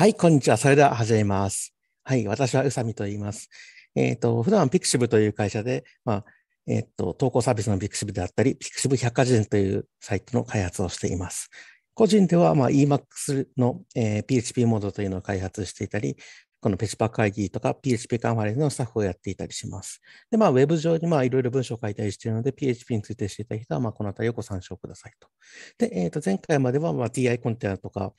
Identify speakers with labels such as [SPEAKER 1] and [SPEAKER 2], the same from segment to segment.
[SPEAKER 1] はい、こんにちは。それでは始めます。はい、私は宇佐美と言います。えっ、ー、と、普段 Pixiv という会社で、まあ、えっ、ー、と、投稿サービスの Pixiv であったり、Pixiv 百科事典というサイトの開発をしています。個人では、まあ、EMAX の、えー、PHP モードというのを開発していたり、このペチパ会議とか PHP カンファレンスのスタッフをやっていたりします。で、まあ、ウェブ上にまあ、いろいろ文章を書いたりしているので、PHP について知りたい人は、まあ、この辺りをご参照くださいと。で、えっ、ー、と、前回までは、まあ、i コンテナとか、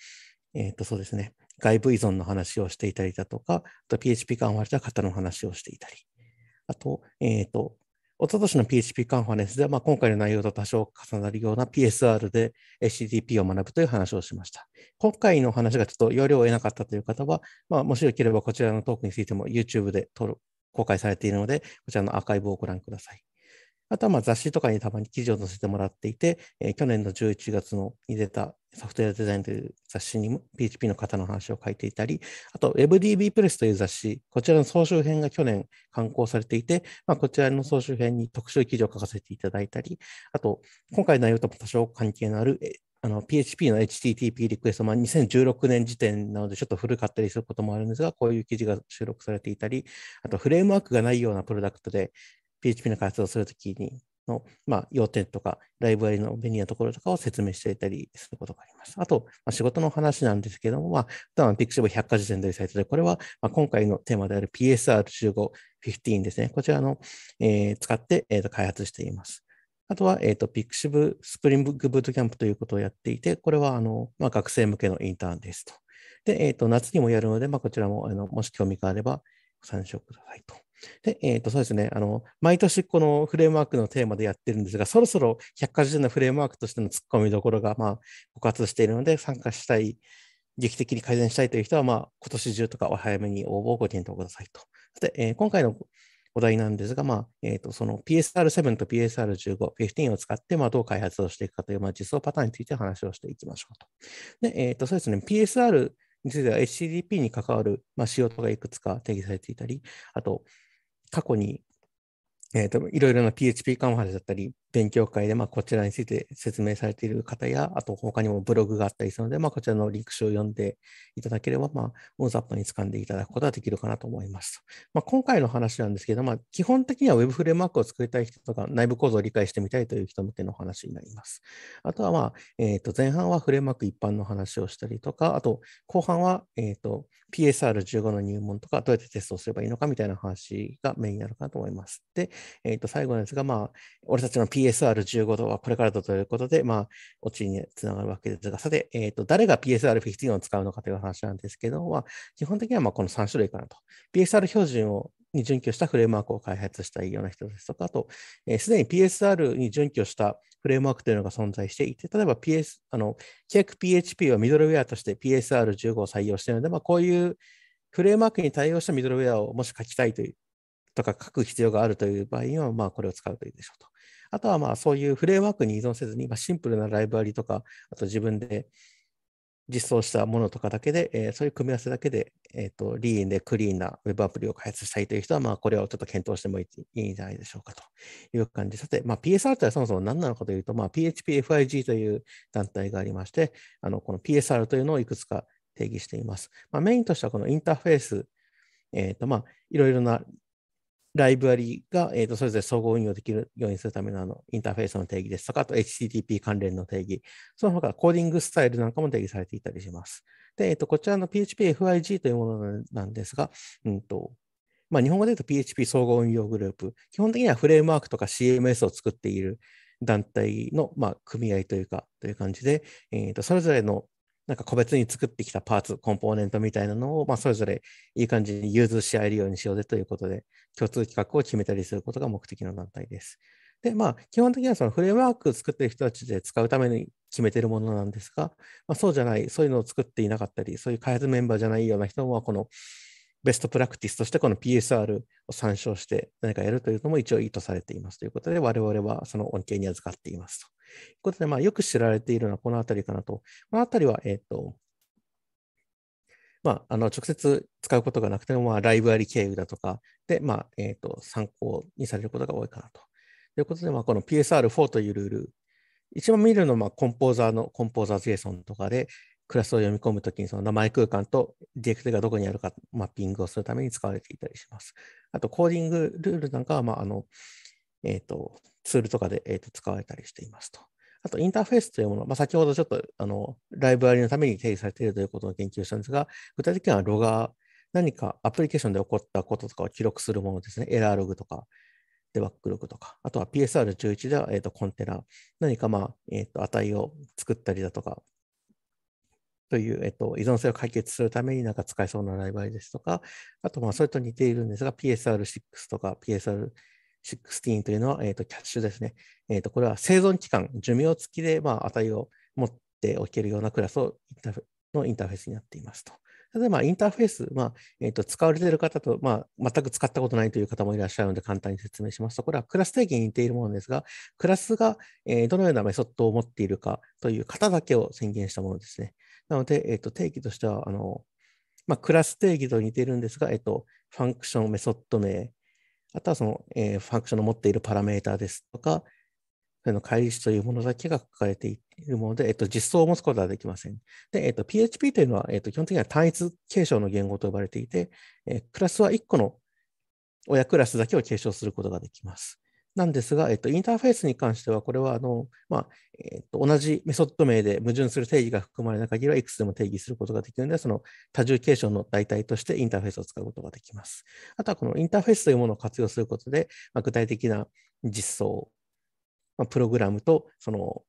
[SPEAKER 1] えっ、ー、と、そうですね。外部依存の話をしていたりだとか、あと PHP カンファレンスでは型の話をしていたり、あと、えっ、ー、と、おととしの PHP カンファレンスでは、まあ、今回の内容と多少重なるような PSR で HTTP を学ぶという話をしました。今回の話がちょっと要領を得なかったという方は、まあ、もしよければこちらのトークについても YouTube で登る公開されているので、こちらのアーカイブをご覧ください。あとはまあ雑誌とかにたまに記事を載せてもらっていて、え去年の11月のに出たソフトウェアデザインという雑誌にも PHP の方の話を書いていたり、あと WebDB プレスという雑誌、こちらの総集編が去年刊行されていて、まあ、こちらの総集編に特集記事を書かせていただいたり、あと今回の内容とも多少関係のあるあの PHP の HTTP リクエスト、まあ、2016年時点なのでちょっと古かったりすることもあるんですが、こういう記事が収録されていたり、あとフレームワークがないようなプロダクトで PHP の開発をするときにの、まあ、要点とか、ライブラリの便利なところとかを説明していたりすることがあります。あと、まあ、仕事の話なんですけども、まあ、普段 p i x i v 百1 0 0科事典というサイトで、これは、まあ、今回のテーマである PSR15、15ですね。こちらの、えー、使って、えーと、開発しています。あとは、えっ、ー、と、p i x i v l e Spring Bootcamp ということをやっていて、これは、あの、まあ、学生向けのインターンですと。で、えっ、ー、と、夏にもやるので、まあ、こちらも、あの、もし興味があれば、ご参照くださいと。で、えっ、ー、と、そうですね。あの、毎年このフレームワークのテーマでやってるんですが、そろそろ百科事典のフレームワークとしての突っ込みどころが、まあ、枯渇しているので、参加したい、劇的に改善したいという人は、まあ、今年中とかお早めに応募をご検討くださいと。で、えー、今回のお題なんですが、まあ、えっ、ー、と、その PSR7 と PSR15、15を使って、まあ、どう開発をしていくかという、まあ、実装パターンについて話をしていきましょうと。で、えっ、ー、と、そうですね。PSR については HTTP に関わる、まあ、仕様とかいくつか定義されていたり、あと、過去にえっ、ー、と、いろいろな PHP カンファレンスだったり、勉強会で、まあ、こちらについて説明されている方や、あと他にもブログがあったりするので、まあ、こちらのリンク書を読んでいただければ、まあ、大雑把に掴んでいただくことができるかなと思います。まあ、今回の話なんですけど、まあ、基本的には Web フレームワークを作りたい人とか、内部構造を理解してみたいという人向けの話になります。あとは、まあ、えっ、ー、と、前半はフレームワーク一般の話をしたりとか、あと、後半は、えっ、ー、と、PSR15 の入門とか、どうやってテストをすればいいのかみたいな話がメインになるかなと思います。で、えっ、ー、と、最後なんですが、まあ、俺たちの PSR15 度はこれからだということで、まあ、オチにつながるわけですが、さて、えっ、ー、と、誰が PSR15 を使うのかという話なんですけど、まあ、基本的にはまあこの3種類かなと。PSR 標準をに準拠したフレームワークを開発したいような人ですとか、あと、す、えー、で、に PSR に準拠したフレームワークというのが存在していて、例えば PS、あの、KECPHP はミドルウェアとして PSR15 を採用しているので、まあ、こういうフレームワークに対応したミドルウェアをもし書きたいというとか書く必要があるという場合には、まあ、これを使うといいでしょうと。あとは、まあ、そういうフレームワークに依存せずに、まあ、シンプルなライブラリとか、あと自分で実装したものとかだけで、えー、そういう組み合わせだけで、えーと、リーンでクリーンな Web アプリを開発したいという人は、まあ、これをちょっと検討してもいいんじゃないでしょうかという感じ。さて、まあ、PSR とはそもそも何なのかというと、まあ、PHPFIG という団体がありまして、あのこの PSR というのをいくつか定義しています。まあ、メインとしてはこのインターフェース、えーとまあ、いろいろなライブラリが、えーと、それぞれ総合運用できるようにするためのあのインターフェースの定義ですとか、あと HTTP 関連の定義、その他コーディングスタイルなんかも定義されていたりします。で、えーと、こちらの PHPFIG というものなんですが、うんとまあ、日本語で言うと PHP 総合運用グループ、基本的にはフレームワークとか CMS を作っている団体の、まあ、組合というか、という感じで、えーとそれぞれのなんか個別に作ってきたパーツ、コンポーネントみたいなのを、まあ、それぞれいい感じに融通し合えるようにしようぜということで、共通規格を決めたりすることが目的の団体です。で、まあ、基本的にはそのフレームワークを作ってる人たちで使うために決めてるものなんですが、まあ、そうじゃない、そういうのを作っていなかったり、そういう開発メンバーじゃないような人は、このベストプラクティスとしてこの PSR を参照して何かやるというのも一応意図されていますということで、我々はその恩恵に預かっていますと。いうことで、まあ、よく知られているのはこのあたりかなと。このあたりは、えっ、ー、と、まあ、あの直接使うことがなくても、まあ、ライブアリ経由だとかで、まあえーと、参考にされることが多いかなと。ということで、まあ、この PSR4 というルール、一番見るのは、まあ、コンポーザーのコンポーザー JSON とかで、クラスを読み込むときにその名前空間とディレクトがどこにあるかマッピングをするために使われていたりします。あと、コーディングルールなんかは、まあ、あの、えっ、ー、と、ツールとかで、えー、と使われたりしていますと。あと、インターフェースというもの、まあ、先ほどちょっと、あの、ライブラリのために定義されているということを研究したんですが、具体的にはロガー、何かアプリケーションで起こったこととかを記録するものですね。エラーログとか、デバッグログとか、あとは PSR11 では、えー、とコンテナ、何か、まあえー、と値を作ったりだとか、という、えっと、依存性を解決するためになんか使えそうなライバリですとか、あと、まあ、それと似ているんですが、PSR6 とか PSR16 というのは、えっと、キャッシュですね。えっと、これは生存期間、寿命付きで、まあ、値を持っておけるようなクラスをのインターフェースになっていますと。例えばインターフェース、まあえーと、と使われている方と、まあ、全く使ったことないという方もいらっしゃるので簡単に説明しますと、これはクラス定義に似ているものですが、クラスが、えー、どのようなメソッドを持っているかという型だけを宣言したものですね。なので、えっと、定義としては、あの、まあ、クラス定義と似ているんですが、えっと、ファンクション、メソッド名、あとはその、えー、ファンクションの持っているパラメータですとか、その返しというものだけが書かれているもので、えっと、実装を持つことはできません。で、えっと、PHP というのは、えっと、基本的には単一継承の言語と呼ばれていて、えー、クラスは1個の親クラスだけを継承することができます。なんですが、えっと、インターフェースに関しては、これはあの、まあえっと、同じメソッド名で矛盾する定義が含まれない限りは、いくつでも定義することができるので、その多重継承の代替としてインターフェースを使うことができます。あとは、このインターフェースというものを活用することで、まあ、具体的な実装、まあ、プログラムとその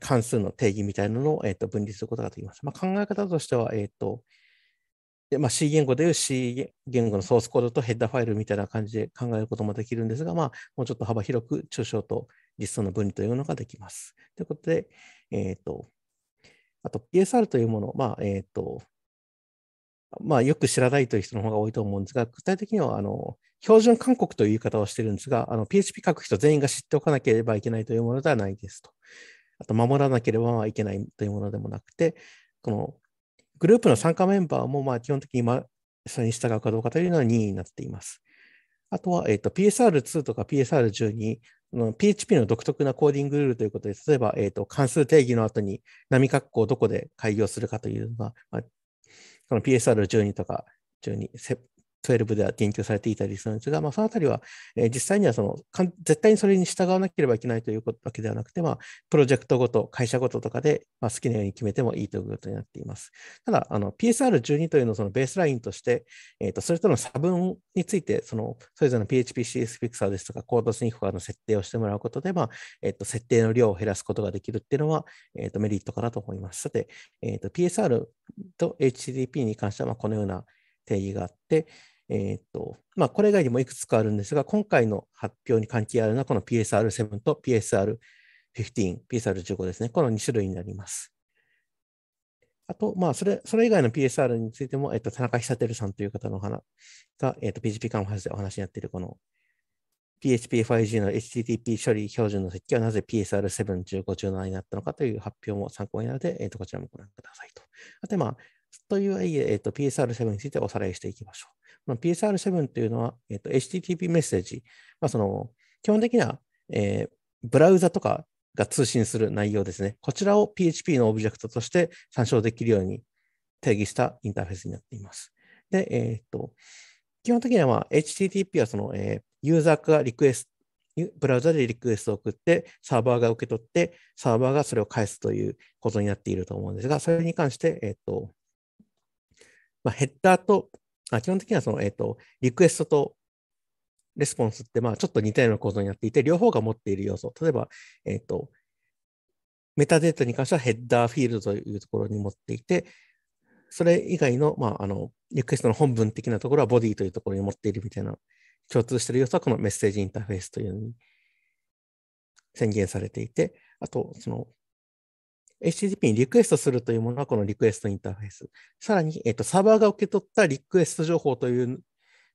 [SPEAKER 1] 関数の定義みたいなのを、えっと、分離することができます。まあ、考え方としては、えっとで、まあ、C 言語でいう C 言語のソースコードとヘッダーファイルみたいな感じで考えることもできるんですが、まあ、もうちょっと幅広く抽象と実装の分離というのができます。ということで、えっ、ー、と、あと PSR というもの、まあ、えっ、ー、と、まあ、よく知らないという人の方が多いと思うんですが、具体的にはあの標準勧告という言い方をしてるんですが、あの PHP 書く人全員が知っておかなければいけないというものではないですと。あと、守らなければいけないというものでもなくて、このグループの参加メンバーもまあ基本的に、ま、それに従うかどうかというのは任意になっています。あとは、えーと、PSR2 とか PSR12、PHP の独特なコーディングルールということで、例えば、えーと、関数定義の後に波括弧をどこで開業するかというのが、まあ、この PSR12 とか12、12では言及されていたりするんですが、まあ、そのあたりは、えー、実際にはそのかん絶対にそれに従わなければいけないということわけではなくて、まあ、プロジェクトごと、会社ごととかで、まあ、好きなように決めてもいいということになっています。ただ、PSR12 というのをそのベースラインとして、えーと、それとの差分について、そのそれぞれの PHP、CS フィクサーですとか、コードスニッフォーの設定をしてもらうことで、まあえーと、設定の量を減らすことができるっていうのは、えーと、メリットかなと思います。さて、えー、PSR と HTTP に関しては、まあ、このような定義があって、えー、っと、まあ、これ以外にもいくつかあるんですが、今回の発表に関係あるのは、この PSR7 と PSR15、PSR15 ですね。この2種類になります。あと、まあ、それ、それ以外の PSR についても、えっと、田中久照さんという方の話が、えっと、PGP カンファレンスでお話になっている、この PHP5G の HTTP 処理標準の設計はなぜ PSR7、1517になったのかという発表も参考になるので、えっと、こちらもご覧くださいと。あと、まあ、というわけで、えっと、PSR7 についておさらいしていきましょう。まあ、PSR7 というのは、えっと、HTTP メッセージ、まあ、その基本的には、えー、ブラウザとかが通信する内容ですね。こちらを PHP のオブジェクトとして参照できるように定義したインターフェースになっています。で、えー、っと、基本的には、まあ、HTTP はその、えー、ユーザーがリクエスト、ブラウザでリクエストを送って、サーバーが受け取って、サーバーがそれを返すということになっていると思うんですが、それに関して、えっと、まあ、ヘッダーとあ基本的にはその、えっ、ー、と、リクエストとレスポンスって、まあ、ちょっと似たような構造になっていて、両方が持っている要素。例えば、えっ、ー、と、メタデータに関してはヘッダーフィールドというところに持っていて、それ以外の、まあ、あの、リクエストの本文的なところはボディというところに持っているみたいな、共通している要素はこのメッセージインターフェースといううに宣言されていて、あと、その、HTTP にリクエストするというものはこのリクエストインターフェース。さらに、えっと、サーバーが受け取ったリクエスト情報という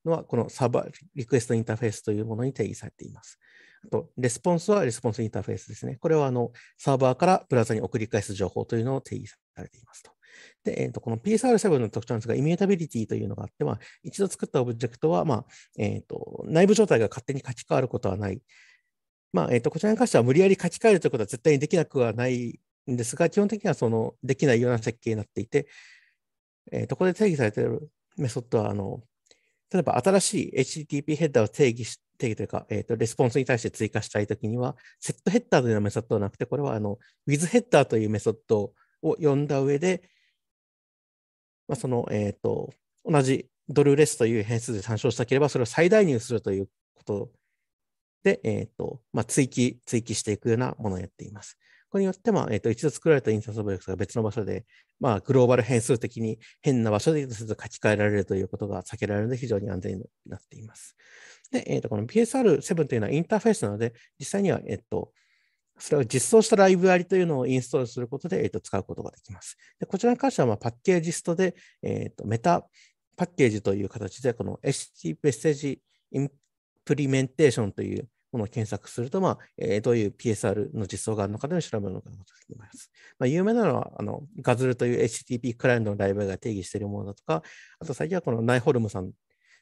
[SPEAKER 1] のは、このサーバー、リクエストインターフェースというものに定義されています。あと、レスポンスはレスポンスインターフェースですね。これはあのサーバーからブラウザに送り返す情報というのを定義されていますと。で、えー、とこの PSR7 の特徴なんですが、イミュータビリティというのがあって、まあ、一度作ったオブジェクトは、まあえーと、内部状態が勝手に書き換わることはない。まあえー、とこちらに関しては無理やり書き換えるということは絶対にできなくはないですが、基本的にはそのできないような設計になっていて、えー、とこで定義されているメソッドは、あの例えば新しい HTTP ヘッダーを定義し、定義というか、えーと、レスポンスに対して追加したいときには、セットヘッダーというメソッドはなくて、これはあの with ヘッダーというメソッドを呼んだ上で、まあ、その、えっ、ー、と、同じドルレスという変数で参照したければ、それを最大入するということで、えっ、ー、と、まあ、追記、追記していくようなものをやっています。これによって、まあ、えっ、ー、と、一度作られた印刷オブジェクトが別の場所で、まあ、グローバル変数的に変な場所で書き換えられるということが避けられるので、非常に安全になっています。で、えっ、ー、と、この PSR7 というのはインターフェースなので、実際には、えっ、ー、と、それを実装したライブラリというのをインストールすることで、えー、と使うことができます。でこちらに関しては、まあ、パッケージストで、えー、とメタパッケージという形で、この HTTP メッセージインプリメンテーションというものを検索すると、まあえー、どういう PSR の実装があるのかというのを調べるのができます。まあ、有名なのはあの、ガズルという HTTP クライアントのライブが定義しているものだとか、あと最近はこのナイホルムさん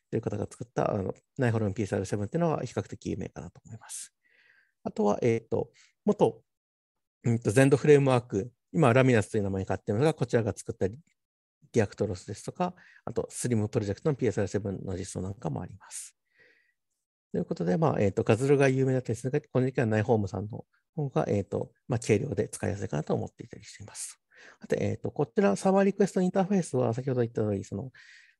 [SPEAKER 1] という方が作ったあのナイホルム PSR7 というのは比較的有名かなと思います。あとは、えっ、ー、と、元、うん、と Zend フレームワーク、今、ラミナスという名前に変わっているのが、こちらが作ったリアクトロスですとか、あと、スリムプロジェクトの PSR7 の実装なんかもあります。ということで、まあ、えっ、ー、と、ガズルが有名な点数が、この時期はナイホームさんの方が、えっ、ー、と、まあ、軽量で使いやすいかなと思っていたりしています。あと、えっ、ー、と、こちら、サーバーリクエストインターフェースは、先ほど言った通り、その、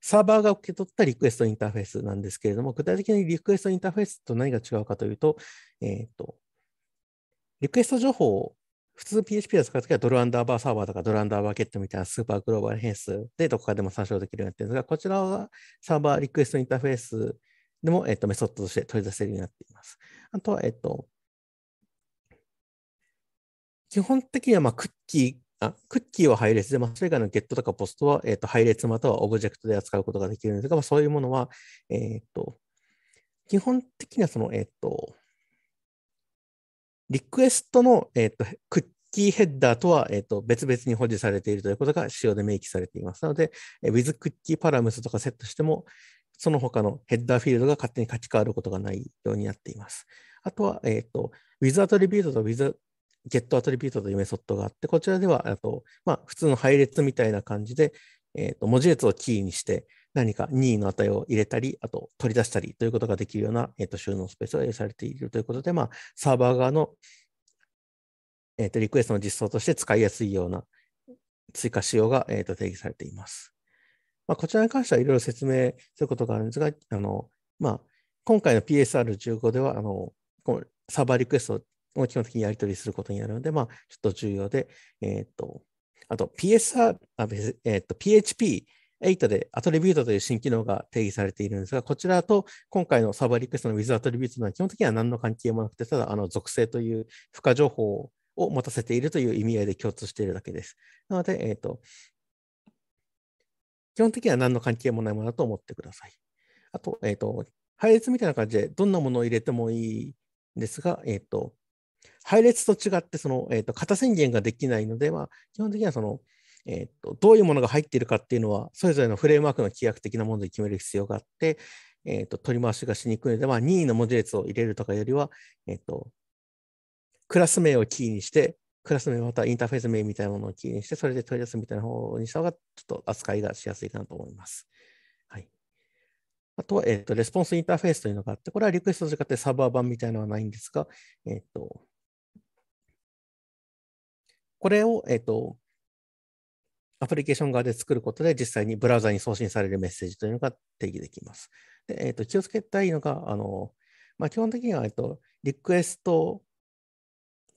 [SPEAKER 1] サーバーが受け取ったリクエストインターフェースなんですけれども、具体的にリクエストインターフェースと何が違うかというと、えっ、と、リクエスト情報を普通 PHP を使うときはドルアンダーバーサーバーとかドルアンダーバーケットみたいなスーパーグローバル変数でどこかでも参照できるようになってるんですが、こちらはサーバーリクエストインターフェースでも、えっと、メソッドとして取り出せるようになっています。あとは、えっと、基本的には、まあ、クッキー、あ、クッキーは配列で、まあ、それ以外のゲットとかポストは、えっと、配列またはオブジェクトで扱うことができるんですが、まあ、そういうものは、えっと、基本的には、その、えっと、リクエストの、えっと、クッキーヘッダーとは、えっと、別々に保持されているということが仕様で明記されています。なので、with クッキーパラムスとかセットしても、その他のヘッダーフィールドが勝手に書き換わることがないようになっています。あとは、えっ、ー、と、with アトリビュートと with ゲットアトリビュートというメソッドがあって、こちらでは、あと、まあ、普通の配列みたいな感じで、えっ、ー、と、文字列をキーにして、何か任意の値を入れたり、あと取り出したりということができるような、えー、と収納スペースが用意されているということで、まあ、サーバー側の、えー、とリクエストの実装として使いやすいような追加仕様が、えー、と定義されています。まあ、こちらに関してはいろいろ説明することがあるんですが、あのまあ、今回の PSR15 ではあのサーバーリクエストを基本的にやり取りすることになるので、まあ、ちょっと重要で、えー、とあと PSR、えー、PHP 8でアトリビュートという新機能が定義されているんですが、こちらと今回のサーバーリクエストの With アトリビュートは基本的には何の関係もなくて、ただあの属性という付加情報を持たせているという意味合いで共通しているだけです。なので、えーと基本的には何の関係もないものだと思ってください。あと、えっ、ー、と、配列みたいな感じでどんなものを入れてもいいんですが、えっ、ー、と、配列と違って、その、えっ、ー、と、型宣言ができないので、まあ、基本的にはその、えっと、どういうものが入っているかっていうのは、それぞれのフレームワークの規約的なもので決める必要があって、えっと、取り回しがしにくいので、まあ、任意の文字列を入れるとかよりは、えっと、クラス名をキーにして、クラス名またインターフェース名みたいなものを記入して、それで取り出すみたいな方にした方が、ちょっと扱いがしやすいかなと思います。はい。あとは、えっ、ー、と、レスポンスインターフェースというのがあって、これはリクエストと使ってサーバー版みたいなのはないんですが、えっ、ー、と、これを、えっ、ー、と、アプリケーション側で作ることで、実際にブラウザに送信されるメッセージというのが定義できます。でえっ、ー、と気をつけたいのが、あのまあ、基本的には、えっと、リクエスト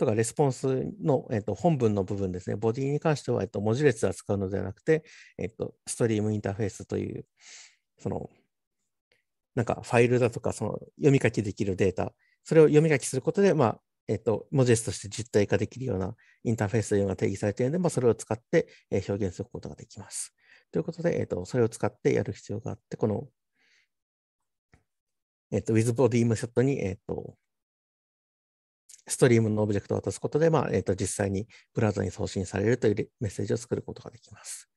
[SPEAKER 1] とかレスポンスの、えっと、本文の部分ですね、ボディに関しては、えっと、文字列は使うのではなくて、えっと、ストリームインターフェースという、その、なんかファイルだとか、その読み書きできるデータ、それを読み書きすることで、まあ、えっと、文字列として実体化できるようなインターフェースというのが定義されているので、まあ、それを使って表現することができます。ということで、えっと、それを使ってやる必要があって、この、えっと、w i t h b o d y m e t h o に、えっと、ストリームのオブジェクトを渡すことで、まあ、えっ、ー、と、実際にブラウザに送信されるというメッセージを作ることができます。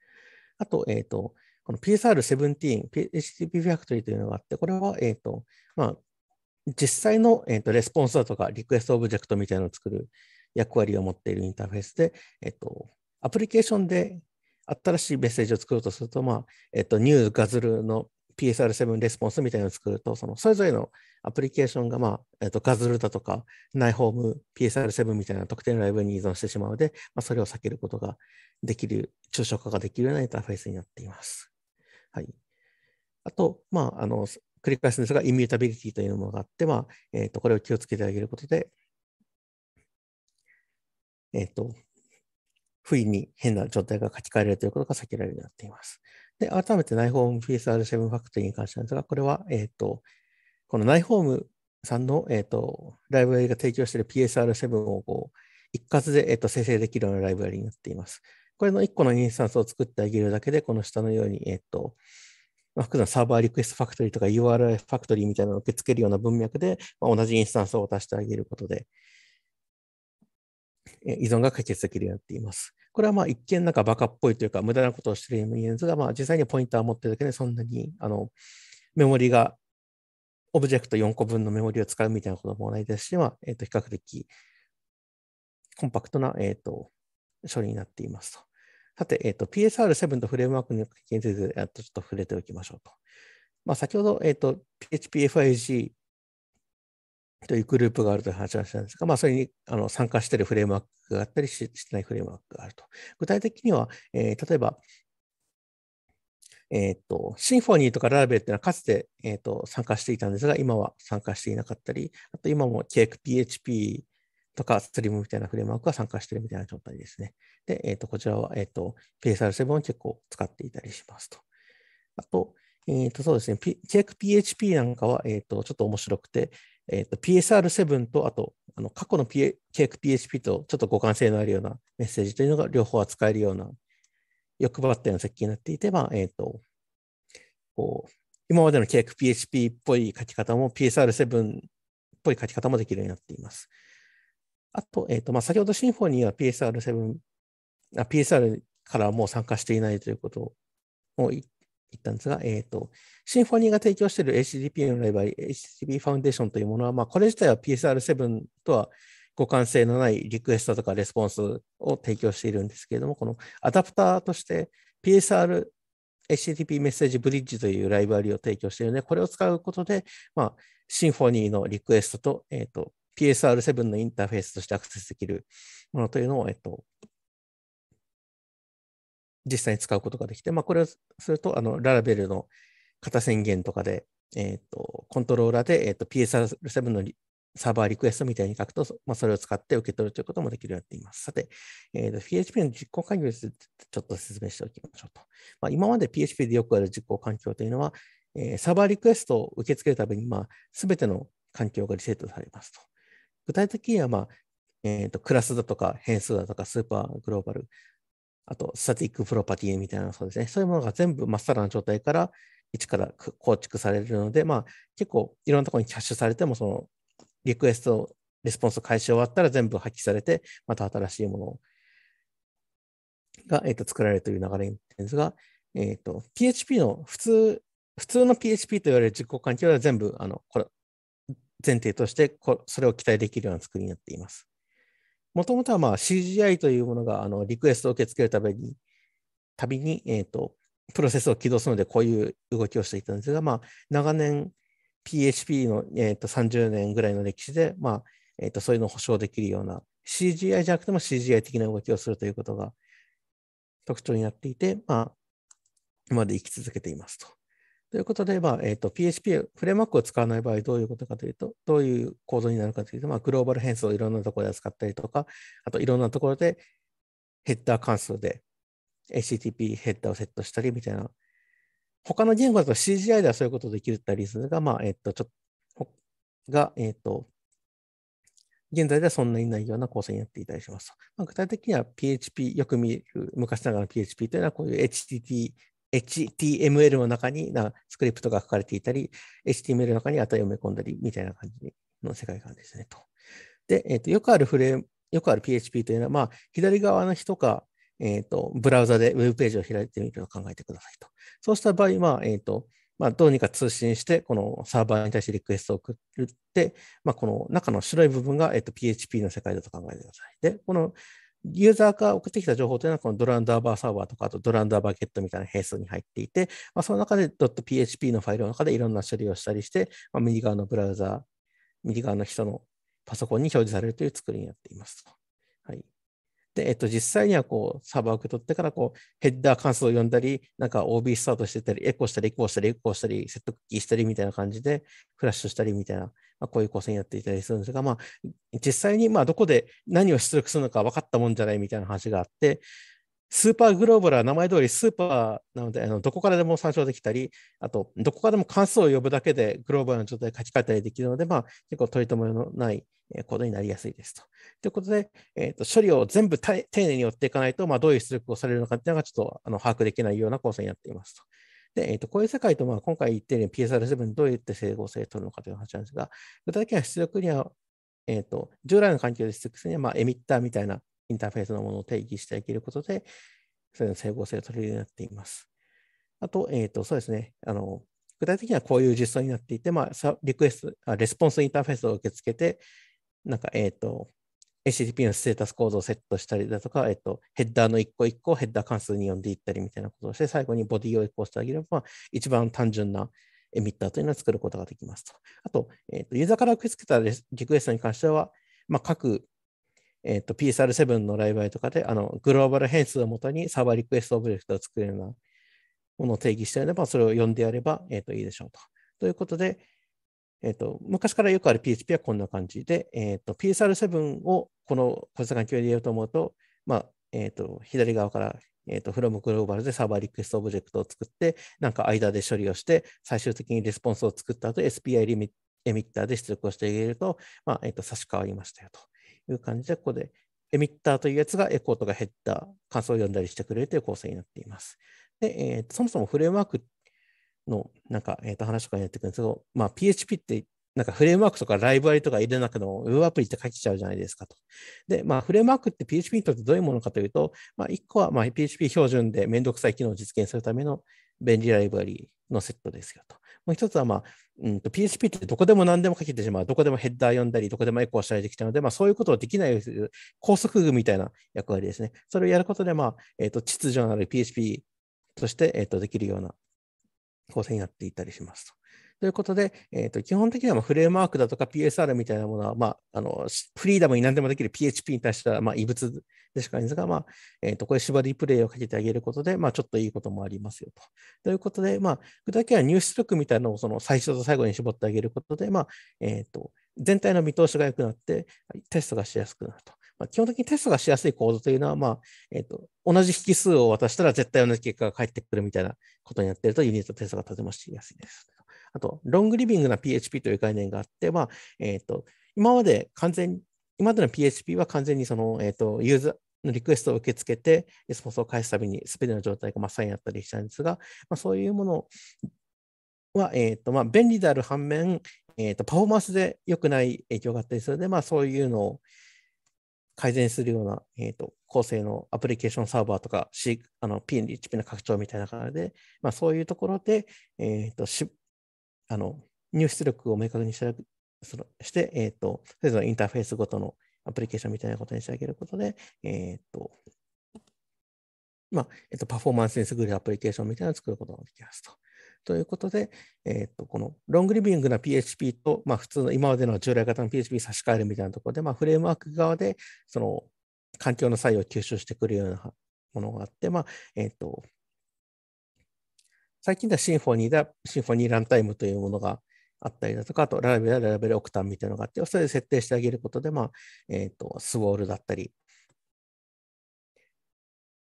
[SPEAKER 1] あと、えっ、ー、と、この PSR17、HTTP Factory というのがあって、これは、えっ、ー、と、まあ、実際の、えーと、レスポンスだとか、リクエストオブジェクトみたいなのを作る役割を持っているインターフェースで、えっ、ー、と、アプリケーションで新しいメッセージを作ろうとすると、まあ、えっ、ー、と、ニューガズルの PSR7 レスポンスみたいなのを作ると、そのそれぞれのアプリケーションが、まあえー、とガズルだとか、ナイホーム、PSR7 みたいな特定のライブに依存してしまうので、まあ、それを避けることができる、抽象化ができるようなインターフェースになっています。はい。あと、まあ、あの、繰り返すんですが、イミュータビリティというものがあって、まあ、えっ、ー、と、これを気をつけてあげることで、えっ、ー、と、不意に変な状態が書き換えられるということが避けられるようになっています。で、改めて内ホーム PSR7 ファクトリーに関してなんですが、これは、えっ、ー、と、この内ホームさんの、えっ、ー、と、ライブラリが提供している PSR7 をこう、一括で、えっ、ー、と、生成できるようなライブラリになっています。これの1個のインスタンスを作ってあげるだけで、この下のように、えっ、と、まあ、複雑なサーバーリクエストファクトリーとか URL ファクトリーみたいなのを受け付けるような文脈で、まあ、同じインスタンスを渡してあげることで、依存が解決できるようになっています。これはまあ一見なんかバカっぽいというか無駄なことをしているように見えですが、まあ、実際にポインターを持ってるだけでそんなにあのメモリがオブジェクト4個分のメモリを使うみたいなこともないですし、まあえー、と比較的コンパクトな、えー、と処理になっていますと。さて、えー、PSR7 とフレームワークについてちょっと触れておきましょうと。まあ、先ほど、えー、PHP-FIG というグループがあるという話をしたんですが、まあ、それにあの参加しているフレームワークがあったりしてないフレームワークがあると。具体的には、えー、例えば、えっ、ー、と、シンフォニーとかララベルっていうのはかつて、えっ、ー、と参加していたんですが、今は参加していなかったり、あと今も KEKPHP とか Stream みたいなフレームワークが参加しているみたいな状態ですね。で、えっ、ー、とこちらは、えっと PSR7 を結構使っていたりしますと。あと、えっとそうですね、P、KEKPHP なんかは、えっとちょっと面白くて、えっ、ー、PSR7 と、あと、あの過去の、P、CakePHP とちょっと互換性のあるようなメッセージというのが両方扱えるような、欲張ったような設計になっていて、まあ、えっ、ー、と、こう、今までの CakePHP っぽい書き方も PSR7 っぽい書き方もできるようになっています。あと、えっ、ー、と、まあ、先ほどシンフォニーは PSR7、PSR からもう参加していないということを言っ言ったんですが、えっ、ー、と、シンフォニーが提供している HTTP のライバリ、HTTP ファウンデーションというものは、まあ、これ自体は PSR7 とは互換性のないリクエストとかレスポンスを提供しているんですけれども、このアダプターとして PSR HTTP メッセージブリッジというライバリを提供しているので、これを使うことで、まあ、シンフォニーのリクエストと,、えーと、PSR7 のインターフェースとしてアクセスできるものというのを、えーと実際に使うことができて、まあ、これをすると、あの、ララベルの型宣言とかで、えっ、ー、と、コントローラーで、えーと、PSR7 のサーバーリクエストみたいに書くと、まあ、それを使って受け取るということもできるようになっています。さて、えーと、PHP の実行環境についてちょっと説明しておきましょうと。まあ、今まで PHP でよくある実行環境というのは、えー、サーバーリクエストを受け付けるために、まあ、すべての環境がリセットされますと。具体的には、まあ、えーとクラスだとか変数だとかスーパーグローバル、あと、スタティックプロパティみたいな、そうですね。そういうものが全部まっさらな状態から一から構築されるので、まあ、結構いろんなところにキャッシュされても、そのリクエスト、レスポンス開始終わったら全部破棄されて、また新しいものが、えー、と作られるという流れになってるんですが、えっ、ー、と、PHP の普通、普通の PHP と言われる実行環境は全部、あの、これ、前提としてこ、それを期待できるような作りになっています。もともとはまあ CGI というものがあのリクエストを受け付けるために、たびに、えーと、プロセスを起動するので、こういう動きをしていたんですが、まあ、長年 PHP の、えーと、30年ぐらいの歴史で、まあえーとそういうのを保証できるような CGI じゃなくても CGI 的な動きをするということが特徴になっていて、まあ、今まで生き続けていますと。ということで、まあえーと、PHP、フレームワークを使わない場合、どういうことかというと、どういう構造になるかというと、まあ、グローバル変数をいろんなところで扱ったりとか、あといろんなところでヘッダー関数で HTTP ヘッダーをセットしたりみたいな。他の言語だと CGI ではそういうことできるったりするが、まあ、えっ、ー、と、ちょっと、が、えっ、ー、と、現在ではそんなにないような構成になっていたりします。まあ、具体的には PHP、よく見る昔ながらの PHP というのはこういう HTTP HTML の中になスクリプトが書かれていたり、HTML の中に値を埋め込んだりみたいな感じの世界観ですねと。で、えーと、よくあるフレーム、よくある PHP というのは、まあ、左側の人が、えーと、ブラウザでウェブページを開いてみると考えてくださいと。そうした場合、まあえーとまあ、どうにか通信して、このサーバーに対してリクエストを送って、まあ、この中の白い部分が、えーと PHP の世界だと考えてください。で、このユーザーが送ってきた情報というのは、このドランダーバーサーバーとか、あとドランダーバーゲットみたいな変数に入っていて、まあ、その中で .php のファイルの中でいろんな処理をしたりして、まあ、右側のブラウザー、右側の人のパソコンに表示されるという作りになっています。はい。で、えっと、実際にはこう、サーバーを受け取ってから、こう、ヘッダー関数を読んだり、なんか OB スタートしてたり、エコーしたり、エコーしたり、エコーしたり、セットクッキーしたりみたいな感じで、フラッシュしたりみたいな、まあ、こういう構成やっていたりするんですが、まあ、実際に、まあ、どこで何を出力するのか分かったもんじゃないみたいな話があって、スーパーグローバルは名前通りスーパーなので、あのどこからでも参照できたり、あと、どこからでも関数を呼ぶだけでグローバルな状態で書き換えたりできるので、まあ、結構取り留めのないコードになりやすいですと。ということで、えーと、処理を全部丁寧に寄っていかないと、まあ、どういう出力をされるのかっていうのがちょっとあの把握できないような構成になっていますと。で、えーと、こういう世界と、まあ、今回言っている PSR7 どうやって整合性を取るのかという話なんですが、具体的には出力には、えーと従来の環境で出力するには、まあ、エミッターみたいなインターフェースのものを定義してあげることで、それの整合性を取れるようになっています。あと、えっ、ー、と、そうですね。あの、具体的にはこういう実装になっていて、まあ、リクエスト、レスポンスインターフェースを受け付けて、なんか、えっ、ー、と、HTTP のステータスコードをセットしたりだとか、えっと、ヘッダーの一個一個ヘッダー関数に呼んでいったりみたいなことをして、最後にボディを移行してあげれば、一番単純なエミッターというのを作ることができますと。あと、えっと、ユーザーから受け付けたリクエストに関しては、まあ、各えっ、ー、と、PSR7 のライブラリとかで、あの、グローバル変数をもとにサーバーリクエストオブジェクトを作れるようなものを定義してあれば、それを呼んでやれば、えっ、ー、と、いいでしょうと。ということで、えっ、ー、と、昔からよくある PHP はこんな感じで、えっ、と、PSR7 をこの、小う環境でやろうと思うと、まあ、えっ、と、左側から、えっ、と、フロムグローバルでサーバーリクエストオブジェクトを作って、なんか間で処理をして、最終的にレスポンスを作った後、SPI リミッエミッターで出力をしてあげると、まあ、えっ、と、差し替わりましたよと。いう感じで、ここでエミッターというやつがエコーとかヘッダー、想を読んだりしてくれるという構成になっています。で、えー、そもそもフレームワークのなんか、えー、と話とかになってくるんですけど、まあ、PHP ってなんかフレームワークとかライブラリとか入れなくても Web アプリって書いちゃうじゃないですかと。で、まあ、フレームワークって PHP にとってどういうものかというと、まあ、1個はま PHP 標準でめんどくさい機能を実現するための便利ライブラリのセットですよと。もう一つは、まあうんと、PHP ってどこでも何でも書けてしまう、どこでもヘッダー読んだり、どこでもエコーしたりできたので、まあ、そういうことをできない高速具みたいな役割ですね。それをやることで、まあえーと、秩序のある PHP として、えーと、とできるような構成になっていたりしますと。ということで、えー、と基本的にはフレームワークだとか PSR みたいなものは、まあ、あのフリーダムに何でもできる PHP に対してはまあ異物でしかないんですが、まあえー、とこれ縛りプレイをかけてあげることで、まあ、ちょっといいこともありますよと。ということで、まあ、具体的には入出力みたいなのをその最初と最後に絞ってあげることで、まあえー、と全体の見通しが良くなってテストがしやすくなると。まあ、基本的にテストがしやすいコードというのは、まあえーと、同じ引数を渡したら絶対同じ結果が返ってくるみたいなことになっているとユニットテストがとてもしやすいです。あと、ロングリビングな PHP という概念があって、は、えっ、ー、と、今まで完全今までの PHP は完全にその、えっ、ー、と、ユーザー、のリクエストを受け付けて、レスポンスを返すたびに全ての状態が真サインあったりしたんですが、まあ、そういうものは、えっ、ー、と、まあ、便利である反面、えっ、と、パフォーマンスで良くない影響があったりするので、まあ、そういうのを改善するような、えーと、構成のアプリケーションサーバーとか、C、p h p の拡張みたいな感じで、まあ、そういうところで、えーとあの入出力を明確にしそのして、えっ、ー、と、それぞれのインターフェースごとのアプリケーションみたいなことにしてあげることで、えっ、ー、と、まあ、えっ、ー、と、パフォーマンスに優れるアプリケーションみたいなのを作ることができますと。ということで、えっ、と、このロングリビングな PHP と、まあ、普通の今までの従来型の PHP 差し替えるみたいなところで、まあ、フレームワーク側で、その、環境の作用を吸収してくるようなものがあって、まあ、えっ、と、最近ではシンフォニーだ、シンフォニーランタイムというものがあったりだとか、あとララベルララベルオクタンみたいなのがあって、それで設定してあげることで、まあ、えっ、ー、と、スウォールだったり、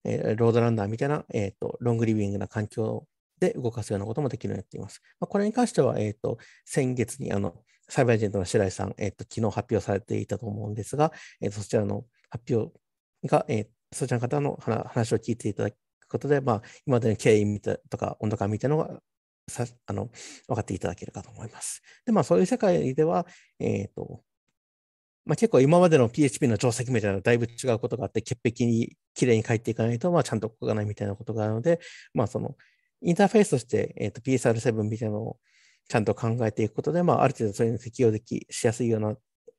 [SPEAKER 1] えー、ロードランナーみたいな、えっ、ー、と、ロングリビングな環境で動かすようなこともできるようになっています。まあ、これに関しては、えっ、と、先月に、あの、サイバーエージェントの白井さん、えっ、と、昨日発表されていたと思うんですが、えー、そちらの発表が、えそちらの方の話を聞いていただき、ことで、まあ、今までの経緯見たとか温度感みたいなのがさあの分かっていただけるかと思います。で、まあ、そういう世界では、えっ、ー、とまあ、結構今までの PHP の定石みたいなだいぶ違うことがあって、潔癖にきれいに書いていかないと、まあ、ちゃんと書かないみたいなことがあるので、まあ、そのインターフェースとして、えー、と PSR7 みたいなのをちゃんと考えていくことで、まあ、ある程度それに適用できしやすいような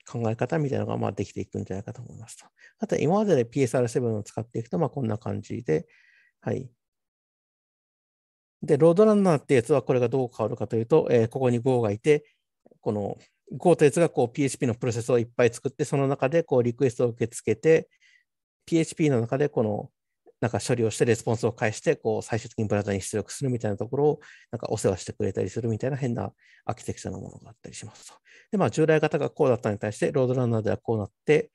[SPEAKER 1] 考え方みたいなのがまあできていくんじゃないかと思いますと。あと、今までで PSR7 を使っていくと、まあ、こんな感じで、はい。で、ロードランナーってやつはこれがどう変わるかというと、えー、ここに Go がいて、この Go とやつがこう PHP のプロセスをいっぱい作って、その中でこうリクエストを受け付けて、PHP の中でこのなんか処理をしてレスポンスを返して、こう最終的にブラウザに出力するみたいなところをなんかお世話してくれたりするみたいな変なアーキテクチャのものがあったりしますと。で、まあ従来型がこうだったのに対して、ロードランナーではこうなって、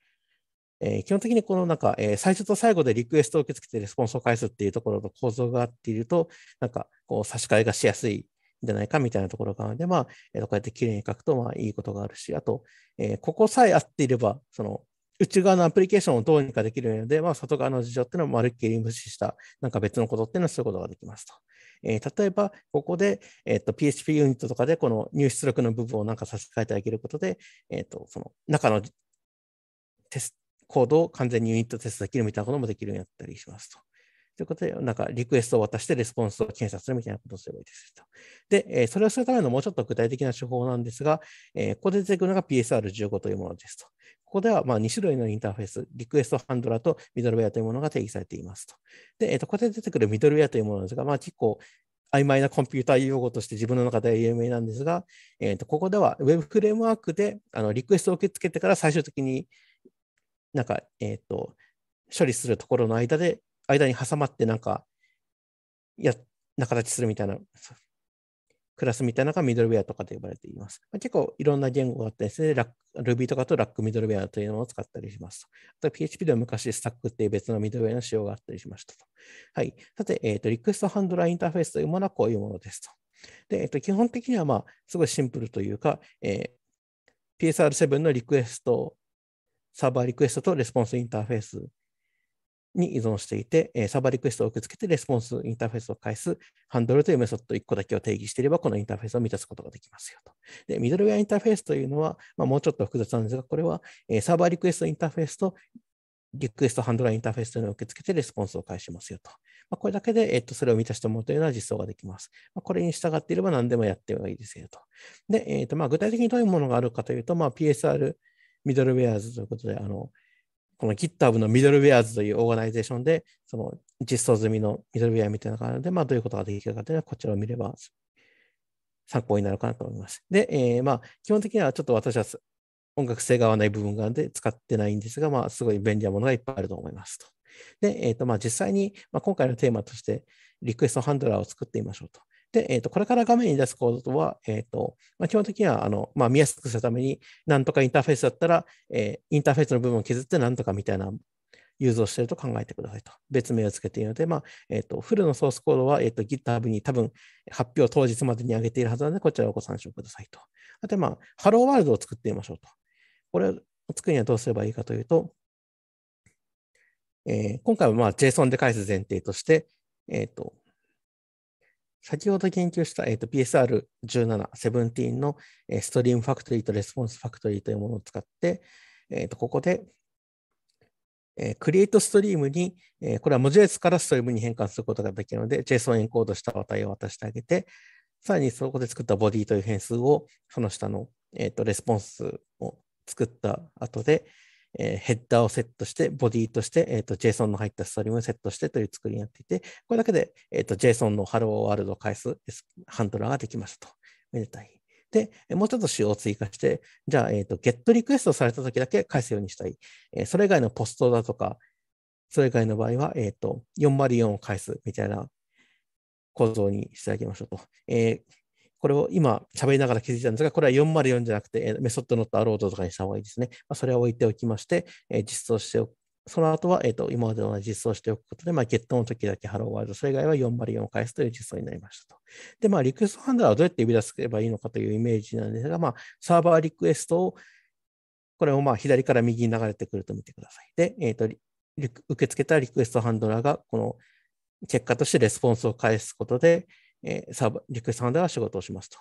[SPEAKER 1] えー、基本的にこのなんか、えー、最初と最後でリクエストを受け付けてレスポンスを返すっていうところの構造があっていると、なんかこう差し替えがしやすいんじゃないかみたいなところがあるので、まあ、えー、こうやって綺麗に書くとまあいいことがあるし、あと、えー、ここさえ合っていれば、その内側のアプリケーションをどうにかできるので、まあ、外側の事情っていうのをまるっきり無視した、なんか別のことっていうのをすることができますと。えー、例えば、ここで、えー、と PHP ユニットとかでこの入出力の部分をなんか差し替えてあげることで、えー、とその中のテスコードを完全にユニットテストできるみたいなこともできるようになったりしますと。ということで、なんかリクエストを渡してレスポンスを検査するみたいなことをすればいいですと。で、えそれをするためのもうちょっと具体的な手法なんですが、えここで出てくるのが PSR15 というものですと。ここではま2種類のインターフェース、リクエストハンドラーとミドルウェアというものが定義されていますと。で、えー、とここで出てくるミドルウェアというものですが、まあ、結構曖昧なコンピューター用語として自分の中では有名なんですが、えー、とここでは Web フレームワークであのリクエストを受け付けてから最終的になんか、えっ、ー、と、処理するところの間で、間に挟まって、なんか、や、仲立ちするみたいな、クラスみたいなのがミドルウェアとかと呼ばれています。まあ、結構いろんな言語があってですね、Ruby とかと Rack ミドルウェアというのを使ったりします。あと PHP では昔 Stack っていう別のミドルウェアの仕様があったりしましたと。はい。さて、えっ、ー、と、リクエストハンドラーインターフェースというものはこういうものですと。で、えっ、ー、と、基本的にはまあ、すごいシンプルというか、えー、PSR7 のリクエストサーバーリクエストとレスポンスインターフェースに依存していて、えサーバーリクエストを受け付けてレスポンスインターフェースを返すハンドルというメソッド1個だけを定義していれば、このインターフェースを満たすことができますよと。で、ミドルウェアインターフェースというのは、まあ、もうちょっと複雑なんですが、これは、えサーバーリクエストインターフェースとリクエストハンドラーインターフェースというのを受け付けてレスポンスを返しますよと。まあ、これだけで、えっと、それを満たしたものうというのは実装ができます。まあ、これに従っていれば何でもやってはいいですよと。で、えっとまあ、具体的にどういうものがあるかというと、まあ、PSR ミドルウェアーズということで、あの、この GitHub のミドルウェアーズというオーガナイゼーションで、その実装済みのミドルウェアみたいな感じで、まあ、どういうことができるかというのは、こちらを見れば参考になるかなと思います。で、えー、まあ、基本的にはちょっと私は音楽性が合わない部分があるので使ってないんですが、まあ、すごい便利なものがいっぱいあると思いますと。で、えっ、ー、と、まあ、実際に、まあ、今回のテーマとして、リクエストハンドラーを作ってみましょうと。で、えーと、これから画面に出すコードは、えーとまあ、基本的にはあの、まあ、見やすくするために、なんとかインターフェースだったら、えー、インターフェースの部分を削ってなんとかみたいな誘導していると考えてくださいと。別名をつけているので、まあえーと、フルのソースコードは、えーと、と GitHub に多分発表当日までに上げているはずなので、こちらをご参照くださいと。あと、まあ、ハローワールドを作ってみましょうと。これを作るにはどうすればいいかというと、えー、今回はまあ JSON で返す前提として、えーと先ほど研究した、えー、PSR17、17の、えー、ストリームファクトリーとレスポンスファクトリーというものを使って、えー、とここで、えー、クリエイトストリームに、えー、これは文字列からストリームに変換することができるので、JSON エンコードした値を渡してあげて、さらにそこで作ったボディという変数を、その下の、えー、とレスポンスを作った後で、えー、ヘッダーをセットして、ボディとして、えっ、ー、と、JSON の入ったストリームをセットしてという作りになっていて、これだけで、えっ、ー、と、JSON のハローワールドを返すハンドラーができましたと。めでたい。で、もうちょっと仕様を追加して、じゃあ、えっ、と、ゲットリクエストされた時だけ返すようにしたい。えそれ以外のポストだとか、それ以外の場合は、えっ、と、404を返すみたいな構造にしてあげましょうと。えー、これを今喋りながら気づいたんですが、これは404じゃなくて、メソッドノットアロードとかにした方がいいですね。まあ、それは置いておきまして、えー、実装しておく。その後は、えーと、今までの実装しておくことで、まあ、ゲットの時だけハローワールド、それ以外は404を返すという実装になりましたと。で、まあ、リクエストハンダーはどうやって呼び出せばいいのかというイメージなんですが、まあ、サーバーリクエストを、これをまあ左から右に流れてくると見てください。で、えーと、と受け付けたリクエストハンドラーが、この結果としてレスポンスを返すことで、えー、サーバー、リクエストハンラー仕事をしますと。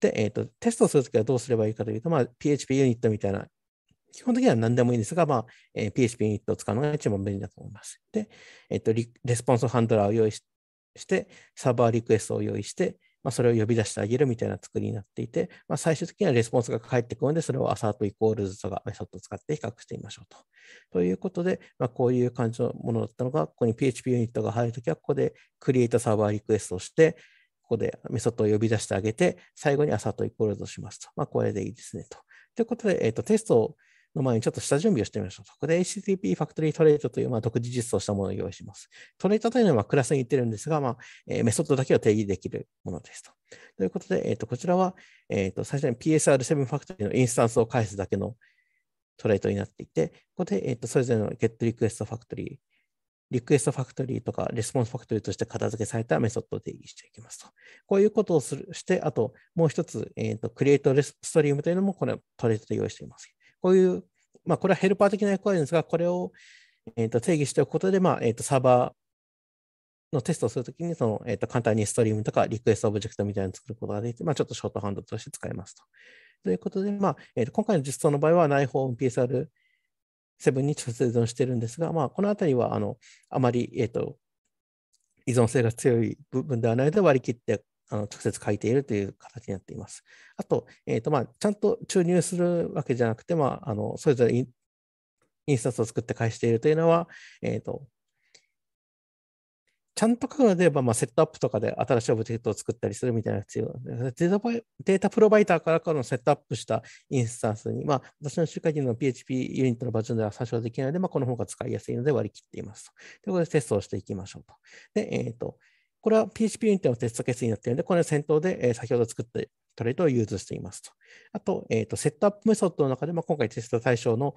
[SPEAKER 1] で、えーと、テストをするときはどうすればいいかというと、まあ、PHP ユニットみたいな、基本的には何でもいいんですが、まあえー、PHP ユニットを使うのが一番便利だと思います。で、えーと、とレスポンスハンドラーを用意して、サーバーリクエストを用意して、まあ、それを呼び出してあげるみたいな作りになっていて、まあ、最終的にはレスポンスが返ってくるので、それをアサートイコールズとかメソッドを使って比較してみましょうと。ということで、まあ、こういう感じのものだったのが、ここに PHP ユニットが入るときは、ここで Create サーバーリクエストをして、ここでメソッドを呼び出してあげて、最後にアサートイコールズをしますと。まあ、これでいいですねと。ということで、えーと、テストをの前にちょっと下準備をしてみましょう。そこで HTTP ファクトリートレートという、まあ、独自実装したものを用意します。トレートというのはクラスに言ってるんですが、まあえメソッドだけを定義できるものですと。ということで、えーと、こちらは、えーと、最初に PSR7 ファクトリーのインスタンスを返すだけのトレートになっていて、ここで、えーと、それぞれの GetRequest ファクトリー、リクエストファクトリーとかレスポンスファクトリーとして片付けされたメソッドを定義していきますと。こういうことをするして、あともう一つ、えーと、Create ストリームというのもこれトレードで用意しています。こういう、まあ、これはヘルパー的な役割ですが、これを、えー、と定義しておくことで、まあえー、とサーバーのテストをするときにその、えー、と簡単にストリームとかリクエストオブジェクトみたいなのを作ることができて、まあ、ちょっとショートハンドとして使えますと。ということで、まあえー、と今回の実装の場合は内包 PSR7 に直接依存しているんですが、まあ、このあたりはあのあまり、えー、と依存性が強い部分ではないので割り切ってあの直接書いているという形になっています。あと、えーとまあ、ちゃんと注入するわけじゃなくて、まあ、あのそれぞれインインスタンスを作って返しているというのは、えーと、ちゃんと書くのであれば、まあ、セットアップとかで新しいオブジェクトを作ったりするみたいな必要なでデータプロバイダーからからのセットアップしたインスタンスに、まあ、私の集会人の PHP ユニットのバージョンでは参照できないので、まあ、この方が使いやすいので割り切っていますと。いうことでテストをしていきましょうと。で、えっ、ー、と、これは PHP 運転のテストケースになっているので、これは先頭で、え先ほど作ったトレードを融通していますと。あと、えーと、セットアップメソッドの中で、まあ、今回テスト対象の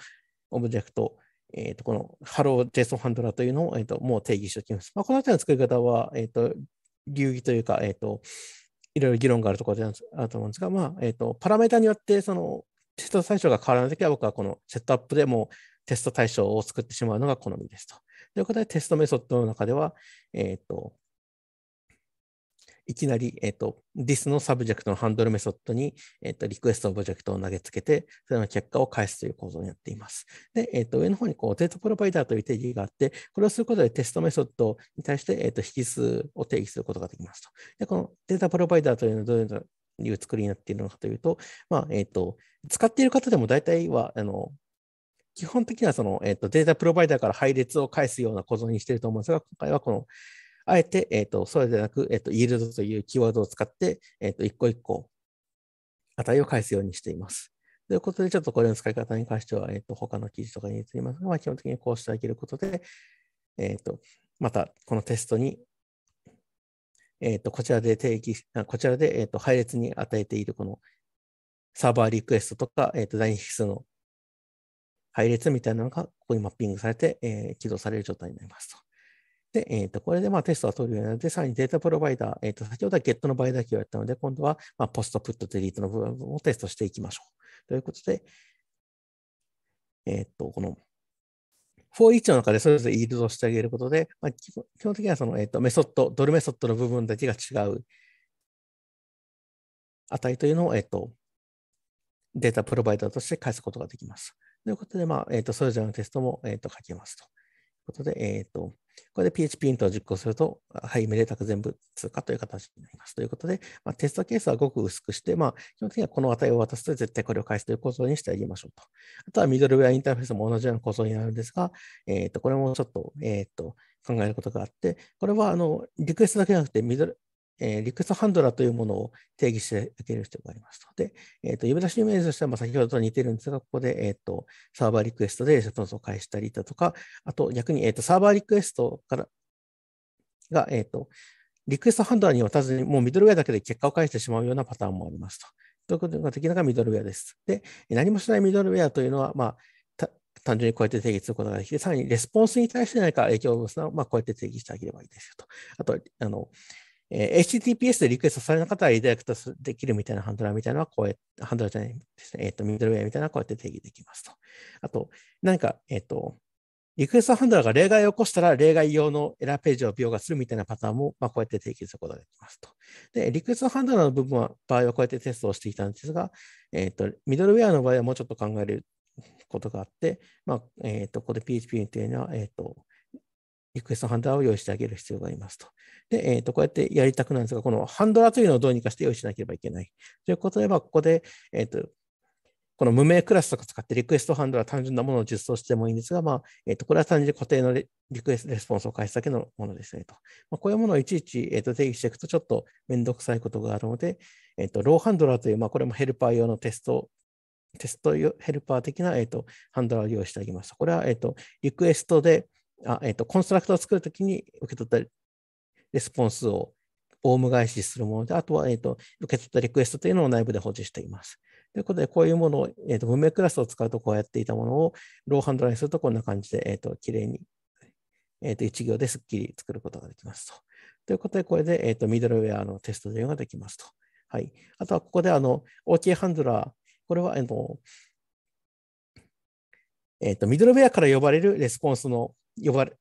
[SPEAKER 1] オブジェクト、えーと、この HelloJSON ハンドラーというのを、えーと、もう定義しておきます。まあ、この辺りの作り方は、えー、と流儀というか、えーと、いろいろ議論があるところであると思うんですが、まあえー、とパラメータによってそのテスト対象が変わらないときは、僕はこのセットアップでもテスト対象を作ってしまうのが好みですと。ということで、テストメソッドの中では、えっ、ー、と、いきなり、えっ、ー、と、this のサブジェクトのハンドルメソッドに、えっ、ー、と、リクエストオブジェクトを投げつけて、それの結果を返すという構造になっています。で、えっ、ー、と、上の方にこう、データプロバイダーという定義があって、これをすることでテストメソッドに対して、えっと、引数を定義することができますと。で、このデータプロバイダーというのはどういういう作りになっているのかというと、まあ、えっ、と、使っている方でも大体は、あの、基本的にはその、えーと、とデータプロバイダーから配列を返すような構造にしていると思うんですが、今回はこのあえて、えっ、ー、と、そうでなく、えっ、ー、と、イールドというキーワードを使って、えっ、ー、と、一個一個値を返すようにしています。ということで、ちょっとこれの使い方に関しては、えっ、と、他の記事とかに移りますが、まあ、基本的にこうしてあげることで、えっ、と、また、このテストに、えっ、と、こちらで定義、こちらで、えっ、と、配列に与えているこのサーバーリクエストとか、えっ、と、第二数の配列みたいなのが、ここにマッピングされて、え起動される状態になりますと。で、えっ、ー、と、これでまあテストが取るようになって、さらにデータプロバイダー、えっ、ー、と、先ほどはゲットの場合だけをやったので、今度はまあポスト、プット、デリートの部分をテストしていきましょう。ということで、えっ、ー、と、この、for each の中でそれぞれイールドしてあげることで、まあ、基本的にはその、えっとメソッド、ドルメソッドの部分だけが違う値というのを、えっとデータプロバイダーとして返すことができます。ということで、まあえっとそれぞれのテストも、えっと書けますと。ことで、えっ、ー、と、これで PHPint を実行すると、はい、めでたく全部通過という形になります。ということで、まあ、テストケースはごく薄くして、まあ、基本的にはこの値を渡すと絶対これを返すという構造にしてあげましょうと。あとはミドルウェアインターフェースも同じような構造になるんですが、えっ、ー、と、これもちょっと、えっ、ー、と、考えることがあって、これはあのリクエストだけじゃなくてミドル、えー、リクエストハンドラーというものを定義して受ける必要がありますので、えーと、呼び出しイメージとしては、まあ、先ほどと似てるんですが、ここで、えーと、サーバーリクエストでレスポンスを返したりだとか、あと逆に、えーと、サーバーリクエストからが、えー、とリクエストハンドラーに渡ずに、もうミドルウェアだけで結果を返してしまうようなパターンもありますと。ということができなががミドルウェアです。で、何もしないミドルウェアというのは、まあ、単純にこうやって定義することができて、さらにレスポンスに対して何か影響を及ぼすのは、まあ、こうやって定義してあげればいいですよと。あと、あの、えー、HTTPS でリクエストされなかったらリダイレクトできるみたいなハンドラーみたいなのは、こうやって、ハンドラーじゃないですね、えっ、ー、と、ミドルウェアみたいなのはこうやって定義できますと。あと、何か、えっ、ー、と、リクエストハンドラーが例外を起こしたら、例外用のエラーページを描画するみたいなパターンも、まあ、こうやって定義することができますと。で、リクエストハンドラーの部分は、場合はこうやってテストをしていたんですが、えっ、ー、と、ミドルウェアの場合はもうちょっと考えることがあって、まあ、えっ、ー、と、ここで PHP というのは、えっ、ー、と、リクエストハンドラーを用意してあげる必要がありますと。で、えっ、ー、と、こうやってやりたくなるんですが、このハンドラーというのをどうにかして用意しなければいけない。ということで、ここで、えっ、ー、と、この無名クラスとか使ってリクエストハンドラー単純なものを実装してもいいんですが、まあ、えっ、ー、と、これは単純に固定のリクエスト、レスポンスを返すだけのものですねと。まあ、こういうものをいちいち、えっ、ー、と、定義していくとちょっとめんどくさいことがあるので、えっ、ー、と、ローハンドラーという、まあ、これもヘルパー用のテスト、テストヘルパー的な、えっと、ハンドラーを用意してあげます。これは、えっと、リクエストで、あえーと、コンストラクターを作るときに受け取ったレスポンスをオウム返しするもので、あとは、えーと、受け取ったリクエストというのを内部で保持しています。ということで、こういうものを、えーと、文明クラスを使うとこうやっていたものをローハンドラにするとこんな感じで、えー、と綺麗に、えー、と1行ですっきり作ることができますと。ということで、これで、えー、とミドルウェアのテスト順ができますと。はい、あとはここであの OK ハンドラー、これは、えーとえー、とミドルウェアから呼ばれるレスポンスの呼ばれ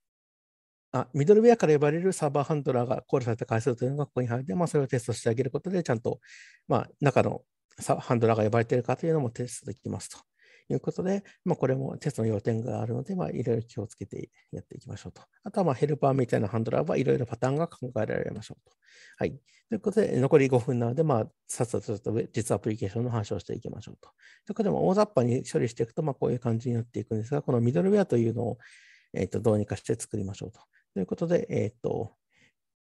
[SPEAKER 1] あミドルウェアから呼ばれるサーバーハンドラーがコールされた回数というのがここに入って、まあ、それをテストしてあげることで、ちゃんと、まあ、中のハンドラーが呼ばれているかというのもテストできますということで、まあ、これもテストの要点があるので、まあ、いろいろ気をつけてやっていきましょうと。あとはまあヘルパーみたいなハンドラーはいろいろパターンが考えられましょうと。はい。ということで、残り5分なので、まあ、さっさと実アプリケーションの話をしていきましょうと。ということで、大雑把に処理していくと、まあ、こういう感じになっていくんですが、このミドルウェアというのをえっ、ー、と、どうにかして作りましょうと。ということで、えっ、ー、と、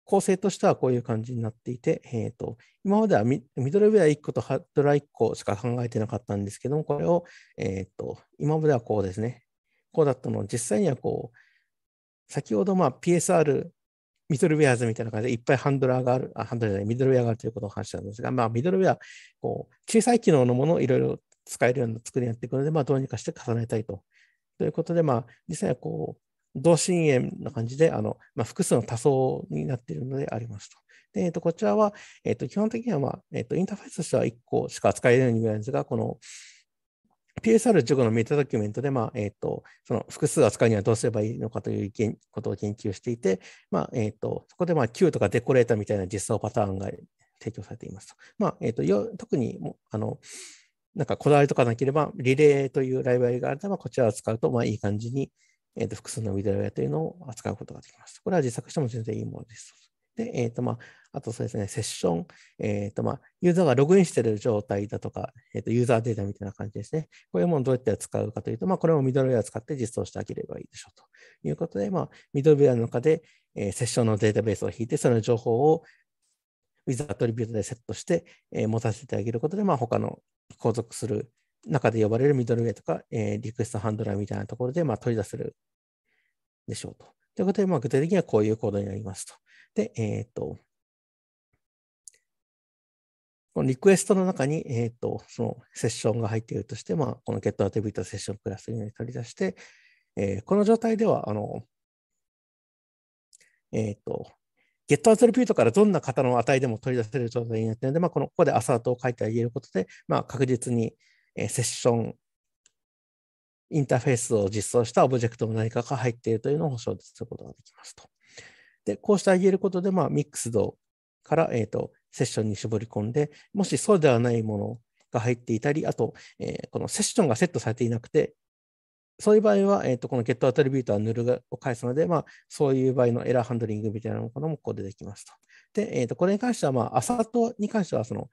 [SPEAKER 1] 構成としてはこういう感じになっていて、えっ、と、今まではミドルウェア1個とハンドルは1個しか考えてなかったんですけども、これを、えっ、と、今まではこうですね、こうだったのを実際にはこう、先ほどまあ PSR ミドルウェアズみたいな感じでいっぱいハンドラーがある、あハンドラーじゃない、ミドルウェアがあるということを話したんですが、まあ、ミドルウェア、こう小さい機能のものをいろいろ使えるような作りになっていくので、まあ、どうにかして重ねたいとということで、まあ、実際はこう、同心円な感じで、あの、まあ、複数の多層になっているのでありますと。で、えっと、こちらは、えっと、基本的には、まあ、えっと、インターフェースとしては1個しか扱えないように見えるんですが、この PSR15 のメタドキュメントで、まあ、えっと、その複数扱うにはどうすればいいのかということを研究していて、まあ、えっと、そこで、まあ、Q とかデコレーターみたいな実装パターンが提供されていますと。まあ、えっと、特にあの、なんかこだわりとかなければ、リレーというライブラリがあれば、こちらを使うと、まあいい感じに、えー、と複数のウィドラウェアというのを扱うことができます。これは自作しても全然いいものです。で、えっ、ー、と、まあ、あとそうですね、セッション、えっ、ー、と、まあ、ユーザーがログインしている状態だとか、えっ、ー、と、ユーザーデータみたいな感じですね。こういうものをどうやって使うかというと、まあ、これもミドルウェアを使って実装してあげればいいでしょうということで、まあ、ミドルウェアの中で、えセッションのデータベースを引いて、その情報をウィザーアトリビュートでセットして、え持たせてあげることで、まあ、他の後続する中で呼ばれるミドルウェイとか、えー、リクエストハンドラーみたいなところで、まあ、取り出せるでしょうと。ということで、まあ、具体的にはこういうコードになりますと。で、えっ、と、このリクエストの中に、えっ、と、そのセッションが入っているとして、まあ、この g e t a t t r i t セッションクラスに取り出して、えー、この状態では、あの、えっ、と、ゲットアトリビュートからどんな型の値でも取り出せる状態になっているので、まあ、このここでアサートを書いてあげることで、まあ、確実にセッションインターフェースを実装したオブジェクトも何かが入っているというのを保証することができますと。で、こうしてあげることで、まあ、ミックスドから、えーと、とセッションに絞り込んで、もしそうではないものが入っていたり、あと、えー、このセッションがセットされていなくて、そういう場合は、えー、とこの get アトリビュートはヌルを返すので、まあ、そういう場合のエラーハンドリングみたいなものもここでできますと。で、えー、とこれに関しては、まあ、アサートに関してはその、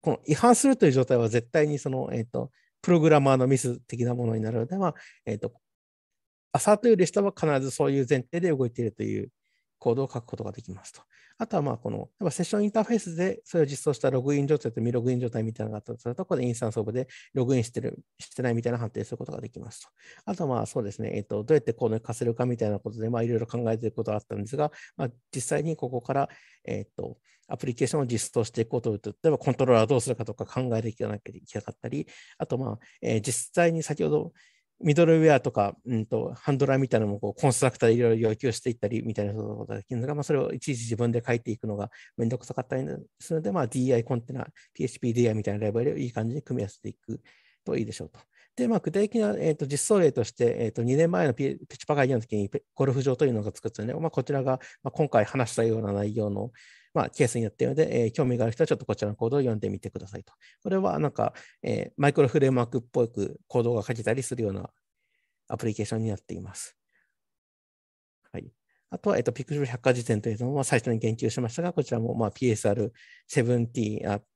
[SPEAKER 1] この違反するという状態は絶対にその、えー、とプログラマーのミス的なものになるので、まあえー、とアサートより下は必ずそういう前提で動いているというコードを書くことができますと。あとは、まあ、この、やっぱセッションインターフェースでそれを実装したログイン状態と未ログイン状態みたいなのがあったとすると、ここでインスタンスオブでログインしてる、してないみたいな判定することができますと。あとは、まあ、そうですね、えっ、ー、と、どうやってコードに課せるかみたいなことで、まあ、いろいろ考えていることがあったんですが、まあ、実際にここから、えっ、ー、と、アプリケーションを実装していこうとうと、例えばコントローラーどうするかとか考えていかなきゃいけなかったり、あと、まあ、えー、実際に先ほど、ミドルウェアとか、うんと、ハンドラーみたいなのもこうコンストラクターでいろいろ要求していったりみたいなことができるのが、まあ、それをいちいち自分で書いていくのがめんどくさかったりするので、まあ、DI コンテナ、PHPDI みたいなライブラリをいい感じに組み合わせていくといいでしょうと。で、まあ、具体的な、えーと、実装例として、えーと、2年前のピピチパ会議の時にゴルフ場というのが作ってたので、まあ、こちらが、まあ、今回話したような内容の、まあ、ケースになっているので、えー、興味がある人はちょっとこちらのコードを読んでみてくださいと。これはなんか、えー、マイクロフレームワークっぽくコードが書けたりするようなアプリケーションになっています。あとは、えっと、ピクシル百科事典というのも最初に言及しましたが、こちらも、まあ、PSR70、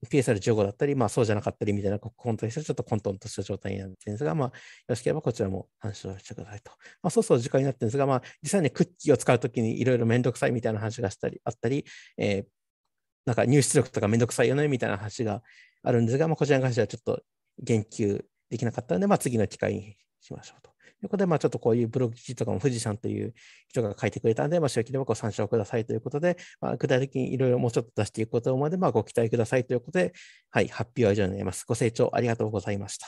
[SPEAKER 1] PSR15 だったり、まあ、そうじゃなかったりみたいなこ、本としてちょっと混沌とした状態になっているんですが、まあ、よろしければこちらも参照してくださいと。まあ、そうそう時間になってるんですが、まあ、実際にクッキーを使うときにいろいろめんどくさいみたいな話がしたり、あったり、えー、なんか入出力とかめんどくさいよねみたいな話があるんですが、まあ、こちらに関してはちょっと言及できなかったので、まあ、次の機会にしましょうということで、まあ、ちょっとこういうブログ記事とかも富士山という人が書いてくれたので、まあ、よけれご参照くださいということで、まあ、具体的にいろいろもうちょっと出していくことまで、まあ、ご期待くださいということで、はい、発表は以上になります。ご清聴ありがとうございました。